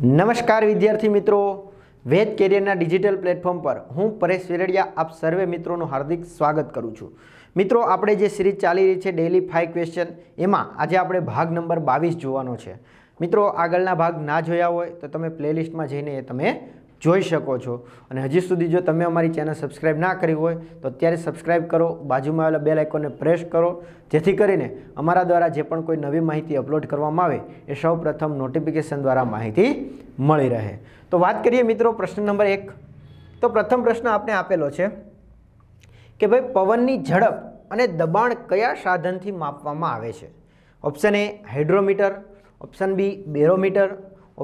નમસ્કાર વિદ્યાર્થી મિત્રો વેદ કેરિયરના ડિજિટલ પ્લેટફોર્મ પર હું પરેશ વેરડિયા આપ સર્વે મિત્રોનું હાર્દિક સ્વાગત કરું છું મિત્રો આપણે જે સિરીઝ ચાલી રહી છે ડેલી ફાઇવ ક્વેશ્ચન એમાં આજે આપણે ભાગ નંબર બાવીસ જોવાનો છે મિત્રો આગળના ભાગ ના જોયા હોય તો તમે પ્લેલિસ્ટમાં જઈને એ તમે જોઈ શકો છો અને હજી સુધી જો તમે અમારી ચેનલ સબસ્ક્રાઈબ ના કરી હોય તો અત્યારે સબસ્ક્રાઈબ કરો બાજુમાં આવેલા બે આઇકોનને પ્રેસ કરો જેથી કરીને અમારા દ્વારા જે પણ કોઈ નવી માહિતી અપલોડ કરવામાં આવે એ સૌ પ્રથમ નોટિફિકેશન દ્વારા માહિતી મળી રહે તો વાત કરીએ મિત્રો પ્રશ્ન નંબર એક તો પ્રથમ પ્રશ્ન આપણે આપેલો છે કે ભાઈ પવનની ઝડપ અને દબાણ કયા સાધનથી માપવામાં આવે છે option A hydrometer option B barometer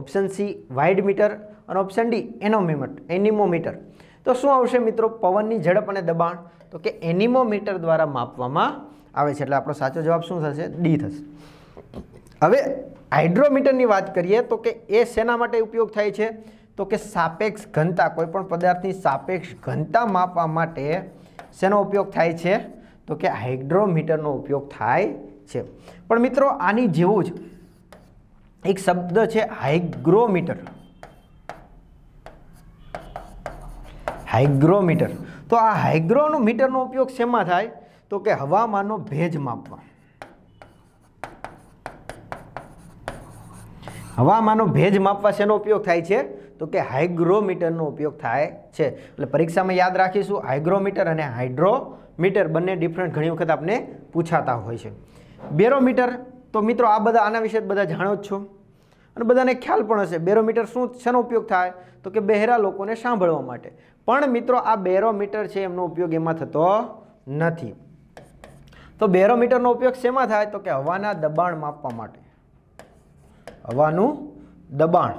option C wide meter અને ઓપ્શન ડી એનોમીમીટર એનિમોમીટર તો શું આવશે મિત્રો પવનની ઝડપ અને દબાણ તો કે એનિમોમીટર દ્વારા માપવામાં આવે છે એટલે આપણો સાચો જવાબ શું થશે ડી થશે હવે હાઇડ્રોમીટરની વાત કરીએ તો કે એ શેના માટે ઉપયોગ થાય છે તો કે સાપેક્ષ ઘનતા કોઈપણ પદાર્થની સાપેક્ષ ઘનતા માપવા માટે શેનો ઉપયોગ થાય છે તો કે હાઇડ્રોમીટરનો ઉપયોગ થાય છે પણ મિત્રો આની જેવું જ એક શબ્દ છે હાઇગ્રોમીટર હાઇગ્રોમીટર તો આ હાઇગ્રોનો મીટરનો ઉપયોગ શેમાં થાય તો કે હવામાનનો ભેજ માપવા હવામાનનો ભેજ માપવા શેનો ઉપયોગ થાય છે તો કે હાઇગ્રોમીટરનો ઉપયોગ થાય છે એટલે પરીક્ષામાં યાદ રાખીશું હાઇગ્રોમીટર અને હાઇડ્રોમીટર બંને ડિફરન્ટ ઘણી વખત આપણે પૂછાતા હોય છે બેરોમીટર તો મિત્રો આ બધા આના વિશે બધા જાણો જ છો અને બધાને ખ્યાલ પણ હશે બેરોમીટર શું શેનો ઉપયોગ થાય તો કે બહેરા લોકોને સાંભળવા માટે પણ મિત્રો આ બેરોમીટર છે એમનો ઉપયોગ એમાં થતો નથી તો બેરોમીટરનો ઉપયોગ શેમાં થાય તો કે હવાના દબાણ માપવા માટે હવાનું દબાણ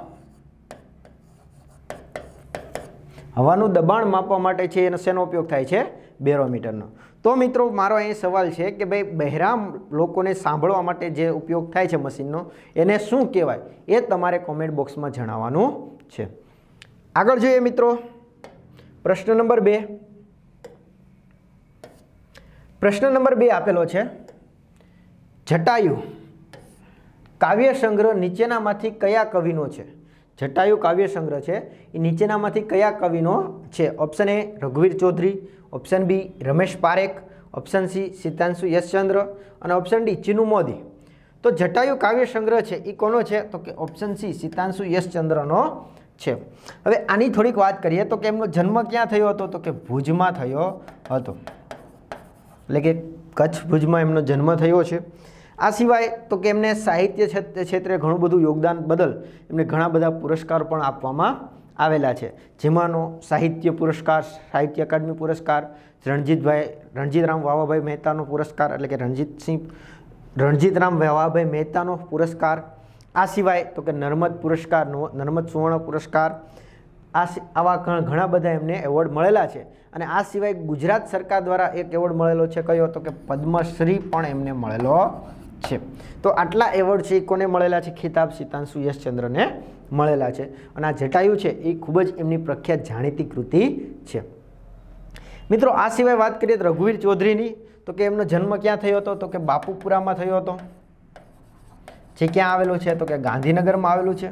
હવાનું દબાણ માપવા માટે છે એનો શેનો ઉપયોગ થાય છે બેરોમીટરનો તો મિત્રો મારો અહીં સવાલ છે કે ભાઈ બહેરા લોકોને સાંભળવા માટે જે ઉપયોગ થાય છે મશીનનો એને શું કહેવાય એ તમારે કોમેન્ટ બોક્સમાં જણાવવાનું છે આગળ જોઈએ મિત્રો પ્રશ્ન નંબર બે પ્રશ્ન નંબર બે આપેલો છે જટાયુ કાવ્ય સંગ્રહ નીચેનામાંથી કયા કવિનો છે જટાયુ કાવ્ય સંગ્રહ છે એ નીચેનામાંથી કયા કવિનો છે ઓપ્શન એ રઘુવીર Chaudhari option B Ramesh Parekh option C Sitanshu Yashaschandra અને ઓપ્શન ડી ચિનુ મોદી તો જટાયુ કાવ્ય સંગ્રહ છે એ કોનો છે તો કે ઓપ્શન સી સીતાંશુ યશચંદ્રનો છે હવે આની થોડીક વાત કરીએ તો કે એમનો જન્મ ક્યાં થયો હતો તો કે ભુજમાં થયો હતો એટલે કે કચ્છ ભુજમાં એમનો જન્મ થયો છે આ સિવાય તો કે એમને સાહિત્ય ક્ષેત્રે ઘણું બધું યોગદાન બદલ એમને ઘણા બધા પુરસ્કાર પણ આપવામાં આવેલા છે જેમાંનો સાહિત્ય પુરસ્કાર સાહિત્ય અકાદમી પુરસ્કાર રણજીતભાઈ રણજીતરામ વાવાભાઈ મહેતાનો પુરસ્કાર એટલે કે રણજીતસિંહ રણજીતરામ વાવાભાઈ મહેતાનો પુરસ્કાર આ સિવાય તો કે નર્મદ પુરસ્કાર નર્મદ સુવર્ણ પુરસ્કાર આ આવા ઘણા બધા એમને એવોર્ડ મળેલા છે અને આ સિવાય ગુજરાત સરકાર દ્વારા એક એવોર્ડ મળેલો છે કયો તો કે પદ્મશ્રી પણ એમને મળેલો છે તો આટલા એવોર્ડ છે એ કોને મળેલા છે ખિતાબ સીતાંશુ યશચંદ્રને મળેલા છે અને આ જટાયુ છે એ ખૂબ જ એમની પ્રખ્યાત જાણીતી કૃતિ છે મિત્રો આ સિવાય વાત કરીએ રઘુવીર ચૌધરીની તો કે એમનો જન્મ ક્યાં થયો હતો તો કે બાપુપુરામાં થયો હતો જે ક્યાં આવેલો છે તો કે ગાંધીનગરમાં આવેલું છે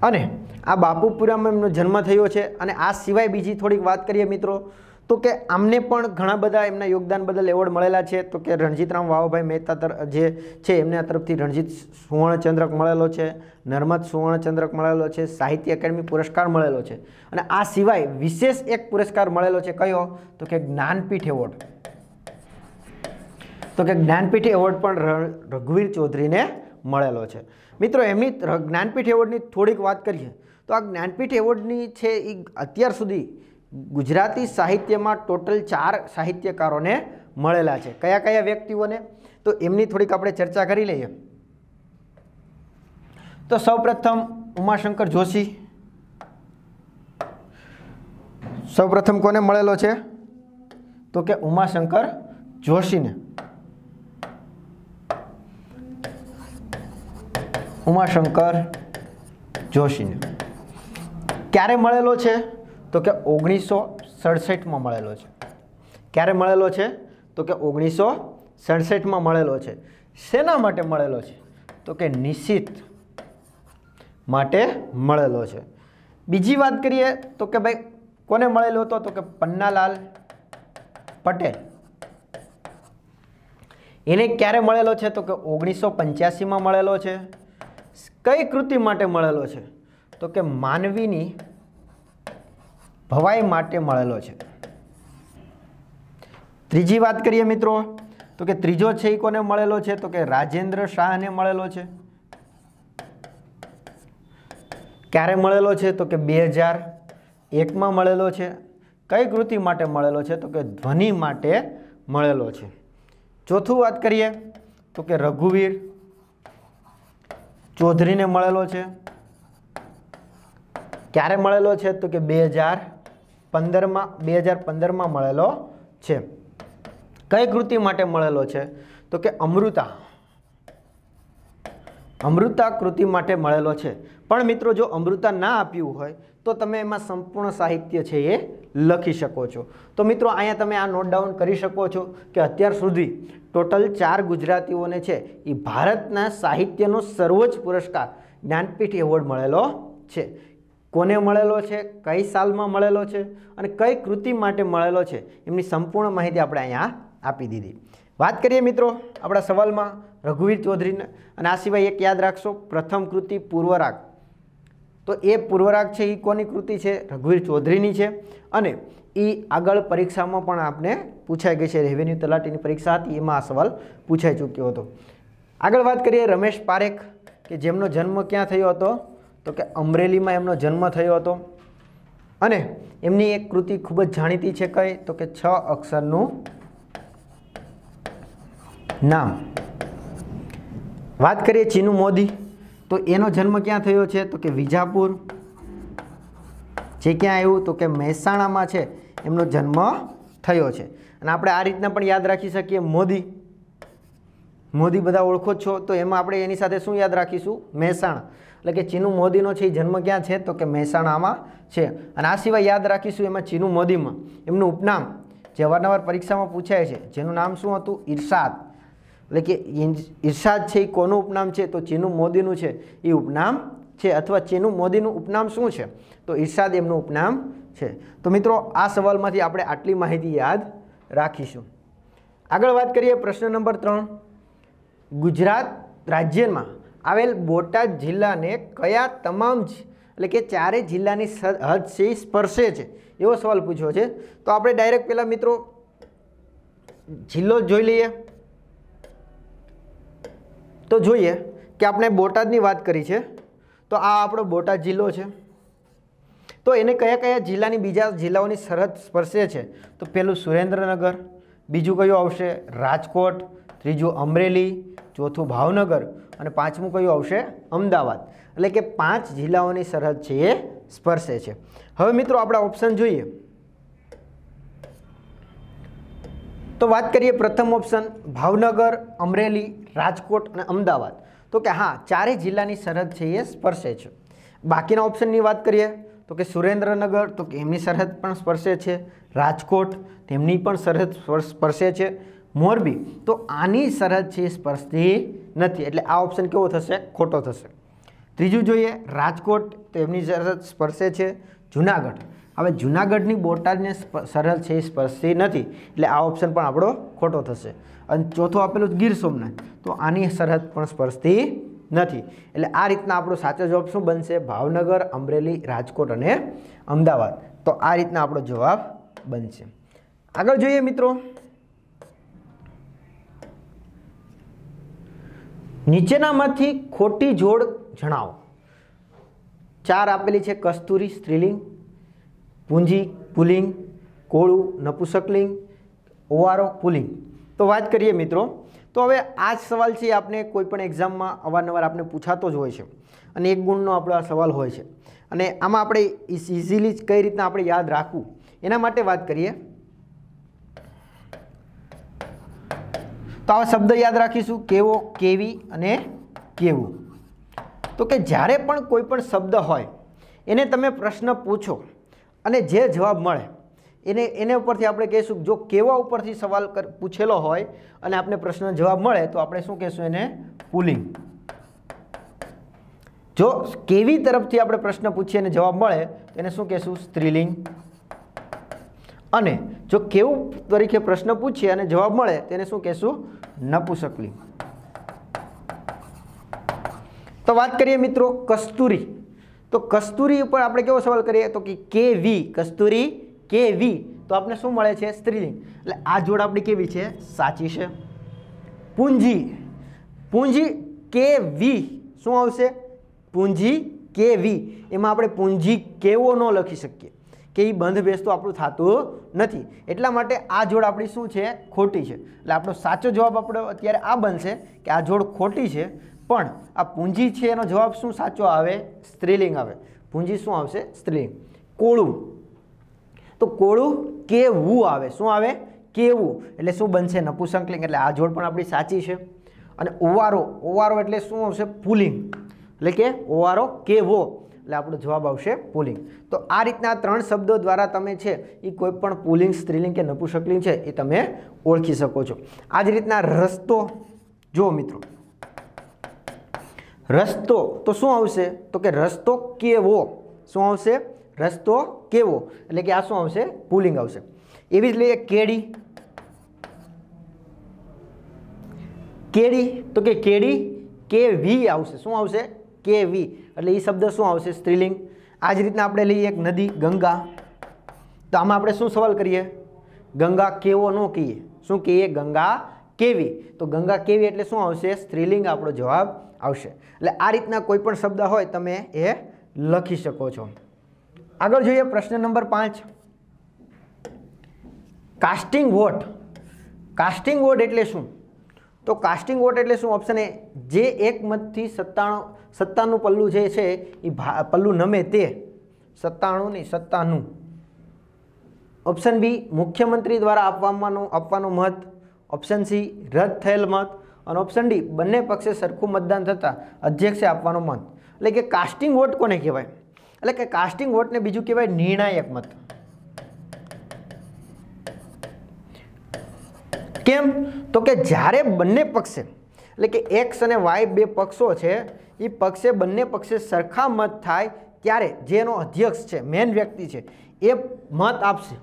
અને આ બાપુપુરામાં એમનો જન્મ થયો છે અને આ સિવાય બીજી થોડીક વાત કરીએ મિત્રો તો કે આમને પણ ઘણા બધા એમના યોગદાન બદલ એવોર્ડ મળેલા છે તો કે રણજીતરામ વાવાભાઈ મહેતા જે છે એમના તરફથી રણજીત સુવર્ણચંદ્રક મળેલો છે નર્મદ સુવર્ણચંદ્રક મળેલો છે સાહિત્ય એકેડમી પુરસ્કાર મળેલો છે અને આ સિવાય વિશેષ એક પુરસ્કાર મળેલો છે કયો તો કે જ્ઞાનપીઠ એવોર્ડ તો કે જ્ઞાનપીઠ એવોર્ડ પણ રઘુવીર ચૌધરીને મળેલો છે મિત્રો એમની જ્ઞાનપીઠ એવોર્ડની થોડીક વાત કરીએ તો આ જ્ઞાનપીઠ એવોર્ડની છે એ અત્યાર સુધી ગુજરાતી સાહિત્યમાં ટોટલ ચાર સાહિત્યકારોને મળેલા છે કયા કયા વ્યક્તિઓને તો એમની થોડીક આપણે ચર્ચા કરી લઈએ તો સૌપ્રથમ ઉમાશંકર જોશી સૌપ્રથમ કોને મળેલો છે તો કે ઉમાશંકર જોશીને ઉમાશંકર જોશીને ક્યારે મળેલો છે તો કે ઓગણીસો સડસઠમાં મળેલો છે ક્યારે મળેલો છે તો કે ઓગણીસો સડસઠમાં મળેલો છે શેના માટે મળેલો છે તો કે નિશ્ચિત માટે મળેલો છે બીજી વાત કરીએ તો કે ભાઈ કોને મળેલો હતો તો કે પન્નાલાલ પટેલ એને ક્યારે મળેલો છે તો કે ઓગણીસો પંચ્યાસીમાં મળેલો છે કઈ કૃતિ માટે મળેલો છે તો કે માનવીની ભવાઈ માટે મળેલો છે ત્રીજી વાત કરીએ મિત્રો તો કે ત્રીજો છે કોને મળેલો છે તો કે રાજેન્દ્ર શાહને મળેલો છે ક્યારે મળેલો છે તો કે બે હજાર એકમાં મળેલો છે કઈ કૃતિ માટે મળેલો છે તો કે ધ્વનિ માટે મળેલો છે ચોથું વાત કરીએ તો કે રઘુવીર ચૌધરીને મળેલો છે ક્યારે મળેલો છે તો કે બે હજાર પંદરમાં બે હજાર પંદરમાં મળેલો છે કઈ કૃતિ માટે મળેલો છે તો કે અમૃતા અમૃતા કૃતિ માટે મળેલો છે પણ મિત્રો જો અમૃતા ના આપ્યું હોય તો તમે એમાં સંપૂર્ણ સાહિત્ય છે એ લખી શકો છો તો મિત્રો અહીંયા તમે આ નોટ ડાઉન કરી શકો છો કે અત્યાર સુધી ટોટલ ચાર ગુજરાતીઓને છે એ ભારતના સાહિત્યનો સર્વોચ્ચ પુરસ્કાર જ્ઞાનપીઠ એવોર્ડ મળેલો છે કોને મળેલો છે કઈ સાલમાં મળેલો છે અને કઈ કૃતિ માટે મળેલો છે એમની સંપૂર્ણ માહિતી આપણે અહીંયા આપી દીધી વાત કરીએ મિત્રો આપણા સવાલમાં રઘુવીર ચૌધરીને અને આ સિવાય એક યાદ રાખશો પ્રથમ કૃતિ પૂર્વરાગ તો એ પૂર્વરાગ છે એ કોની કૃતિ છે રઘુવીર ચૌધરીની છે અને એ આગળ પરીક્ષામાં પણ આપણે પૂછાઈ ગઈ છે રેવન્યુ તલાટીની પરીક્ષા હતી એમાં આ સવાલ પૂછાઈ ચૂક્યો હતો આગળ વાત કરીએ રમેશ પારેખ કે જેમનો જન્મ ક્યાં થયો હતો તો કે અમરેલીમાં એમનો જન્મ થયો હતો અને એમની એક કૃતિ ખૂબ જ જાણીતી છે કઈ તો કે છ અક્ષરનું નામ વાત કરીએ ચીનુ મોદી તો એનો જન્મ ક્યાં થયો છે તો કે વિજાપુર જે ક્યાં આવ્યું તો કે મહેસાણામાં છે એમનો જન્મ થયો છે અને આપણે આ રીતના પણ યાદ રાખી શકીએ મોદી મોદી બધા ઓળખો જ છો તો એમાં આપણે એની સાથે શું યાદ રાખીશું મહેસાણા એટલે કે ચીનુ મોદીનો છે એ જન્મ ક્યાં છે તો કે મહેસાણામાં છે અને આ સિવાય યાદ રાખીશું એમાં ચીનુ મોદીમાં એમનું ઉપનામ જે અવારનવાર પરીક્ષામાં પૂછાય છે જેનું નામ શું હતું ઇરશાદ એટલે કે ઇરશાદ છે એ કોનું ઉપનામ છે તો ચીનુ મોદીનું છે એ ઉપનામ છે અથવા ચીનુ મોદીનું ઉપનામ શું છે તો ઇરશાદ એમનું ઉપનામ છે તો મિત્રો આ સવાલમાંથી આપણે આટલી માહિતી યાદ રાખીશું આગળ વાત કરીએ પ્રશ્ન નંબર ત્રણ ગુજરાત રાજ્યમાં આવેલ બોટાદ જિલ્લાને કયા તમામ એટલે કે ચારે જિલ્લાની હદ છે સ્પર્શે છે એવો સવાલ પૂછ્યો છે તો આપણે ડાયરેક્ટ પહેલાં મિત્રો જિલ્લો જોઈ લઈએ તો જોઈએ કે આપણે બોટાદની વાત કરી છે તો આ આપણો બોટાદ જિલ્લો છે તો એને કયા કયા જિલ્લાની બીજા જિલ્લાઓની સરહદ સ્પર્શે છે તો પેલું સુરેન્દ્રનગર બીજું કયું આવશે રાજકોટ ત્રીજું અમરેલી ચોથું ભાવનગર અને પાંચમું કયું આવશે અમદાવાદ એટલે કે પાંચ જિલ્લાઓની સરહદ છે એ સ્પર્શે છે હવે મિત્રો આપણા ઓપ્શન જોઈએ તો વાત કરીએ પ્રથમ ઓપ્શન ભાવનગર અમરેલી રાજકોટ અને અમદાવાદ તો કે હા ચારેય જિલ્લાની સરહદ છે એ સ્પર્શે છે બાકીના ઓપ્શનની વાત કરીએ તો કે સુરેન્દ્રનગર તો કે એમની સરહદ પણ સ્પર્શે છે રાજકોટ તેમની પણ સરહદ સ્પર્શે છે મોરબી તો આની સરહદ છે સ્પર્શતી નથી એટલે આ ઓપ્શન કેવો થશે ખોટો થશે ત્રીજું જોઈએ રાજકોટ તો એમની સરહદ સ્પર્શે છે જુનાગઢ હવે જુનાગઢની બોટાદને સરહદ છે એ સ્પર્શતી નથી એટલે આ ઓપ્શન પણ આપણો ખોટો થશે અને ચોથો આપેલું ગીર સોમનાથ તો આની સરહદ પણ સ્પર્શતી નથી એટલે આ રીતના આપણો સાચો જવાબ શું બનશે ભાવનગર અમરેલી રાજકોટ અને અમદાવાદ તો આ રીતના આપણો જવાબ બનશે આગળ જોઈએ મિત્રો નીચેનામાંથી ખોટી જોડ જણાવો ચાર આપેલી છે કસ્તુરી સ્ત્રીલિંગ પૂંજી પુલિંગ કોળું નપુસકલિંગ ઓવારો પુલિંગ તો વાત કરીએ મિત્રો તો હવે આ જ સવાલ છે આપણે કોઈપણ એક્ઝામમાં અવારનવાર આપણે પૂછાતો જ હોય છે અને એક ગુણનો આપણો આ સવાલ હોય છે અને આમાં આપણે ઇઝીલી કઈ રીતના આપણે યાદ રાખવું એના માટે વાત કરીએ તો આ શબ્દ યાદ રાખીશું કેવો કેવી અને કેવું તો કે જ્યારે પણ કોઈ પણ શબ્દ હોય એને તમે પ્રશ્ન પૂછો અને જે જવાબ મળે એને એને ઉપરથી આપણે કહીશું જો કેવા ઉપરથી સવાલ પૂછેલો હોય અને આપણે પ્રશ્ન જવાબ મળે તો આપણે શું કહીશું એને પુલિંગ જો કેવી તરફથી આપણે પ્રશ્ન પૂછીએ અને જવાબ મળે તો એને શું કહીશું સ્ત્રીલિંગ અને જો કેવું તરીકે પ્રશ્ન પૂછીએ અને જવાબ મળે તેને શું કહેશું નપુસકલિંગ તો વાત કરીએ મિત્રો કસ્તુરી તો કસ્તુરી ઉપર આપણે કેવો સવાલ કરીએ તો કે કે વી કસ્તુરી કે વી તો આપણે શું મળે છે સ્ત્રીલિંગ એટલે આ જોડ આપણી કેવી છે સાચી છે પૂંજી પૂંજી કે વી શું આવશે પૂંજી કે વી એમાં આપણે પૂંજી કેવો ન લખી શકીએ કે એ બંધ બેસતું આપણું થતું નથી એટલા માટે આ જોડ આપણી શું છે ખોટી છે એટલે આપણો સાચો જવાબ આપણો અત્યારે આ બનશે કે આ જોડ ખોટી છે પણ આ પૂંજી છે એનો જવાબ શું સાચો આવે સ્ત્રીલિંગ આવે પૂંજી શું આવશે સ્ત્રીલિંગ કોળું તો કોળું કેવું આવે શું આવે કેવું એટલે શું બનશે નપુસંકલિંગ એટલે આ જોડ પણ આપણી સાચી છે અને ઓવારો ઓવારો એટલે શું આવશે પુલિંગ એટલે કે ઓવારો કેવો એટલે આપણો જવાબ આવશે પુલિંગ તો આ રીતના ત્રણ શબ્દો દ્વારા તમે છે એ કોઈપણ પુલિંગ સ્ત્રીલિંગ કે નપુસકલિંગ છે એ તમે ઓળખી શકો છો આ જ રીતના રસ્તો જુઓ મિત્રો રસ્તો તો શું આવશે તો કે રસ્તો કેવો શું આવશે રસ્તો કેવો એટલે કે આ શું આવશે પુલિંગ આવશે એવી જ લઈએ કેડી કેડી તો કે કેડી કે વી આવશે શું આવશે કે વી એટલે એ શબ્દ શું આવશે સ્ત્રીલિંગ આ જ રીતના આપણે લઈએ એક નદી ગંગા તો આમાં આપણે શું સવાલ કરીએ ગંગા કેવો ન કહીએ શું કહીએ ગંગા કેવી તો ગંગા કેવી એટલે શું આવશે સ્ત્રીલિંગ આપણો જવાબ આવશે એટલે આ રીતના કોઈ પણ શબ્દ હોય તમે એ લખી શકો છો આગળ જોઈએ પ્રશ્ન નંબર પાંચ કાસ્ટિંગ વોટ કાસ્ટિંગ વોટ એટલે શું તો કાસ્ટિંગ વોટ એટલે શું ઓપ્શન એ જે એક મતથી સત્તાણું સત્તાનું પલ્લું જે છે એ પલ્લું નમે તે સત્તાણું નહીં સત્તાનું ઓપ્શન બી મુખ્યમંત્રી દ્વારા આપવાનો આપવાનો મત ઓપ્શન સી રદ થયેલ મત અને ઓપ્શન ડી બંને પક્ષે સરખું મતદાન થતાં અધ્યક્ષે આપવાનો મત એટલે કે કાસ્ટિંગ વોટ કોને કહેવાય એટલે કે કાસ્ટિંગ વોટને બીજું કહેવાય નિર્ણાયક મત કેમ તો કે જ્યારે બંને પક્ષે એટલે કે એક્સ અને વાય બે પક્ષો છે એ પક્ષે બંને પક્ષે સરખા મત થાય ત્યારે જેનો અધ્યક્ષ છે મેન વ્યક્તિ છે એ મત આપશે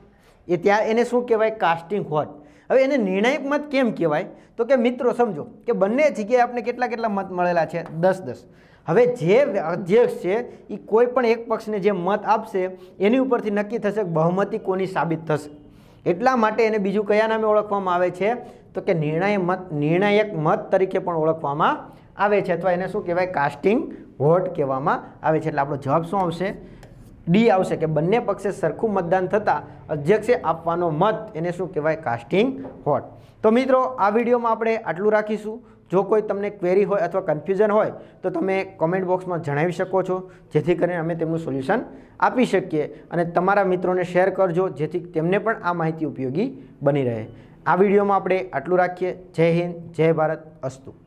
એ ત્યાં એને શું કહેવાય કાસ્ટિંગ હોટ હવે એને નિર્ણાયક મત કેમ કહેવાય તો કે મિત્રો સમજો કે બંને જગ્યાએ આપણે કેટલા કેટલા મત મળેલા છે દસ દસ હવે જે અધ્યક્ષ છે એ કોઈ પણ એક પક્ષને જે મત આપશે એની ઉપરથી નક્કી થશે બહુમતી કોની સાબિત થશે એટલા માટે એને બીજું કયા નામે ઓળખવામાં આવે છે તો કે નિર્ણય મત નિર્ણાયક મત તરીકે પણ ઓળખવામાં આવે છે અથવા એને શું કહેવાય કાસ્ટિંગ વોટ કહેવામાં આવે છે એટલે આપણો જવાબ શું આવશે ડી આવશે કે બંને પક્ષે સરખું મતદાન થતાં અધ્યક્ષે આપવાનો મત એને શું કહેવાય કાસ્ટિંગ વોટ તો મિત્રો આ વિડીયોમાં આપણે આટલું રાખીશું જો કોઈ તમને ક્વેરી હોય અથવા કન્ફ્યુઝન હોય તો તમે કોમેન્ટ બોક્સમાં જણાવી શકો છો જેથી કરીને અમે તેમનું સોલ્યુશન આપી શકીએ અને તમારા મિત્રોને શેર કરજો જેથી તેમને પણ આ માહિતી ઉપયોગી બની રહે આ વિડીયોમાં આપણે આટલું રાખીએ જય હિન્દ જય ભારત અસ્તુ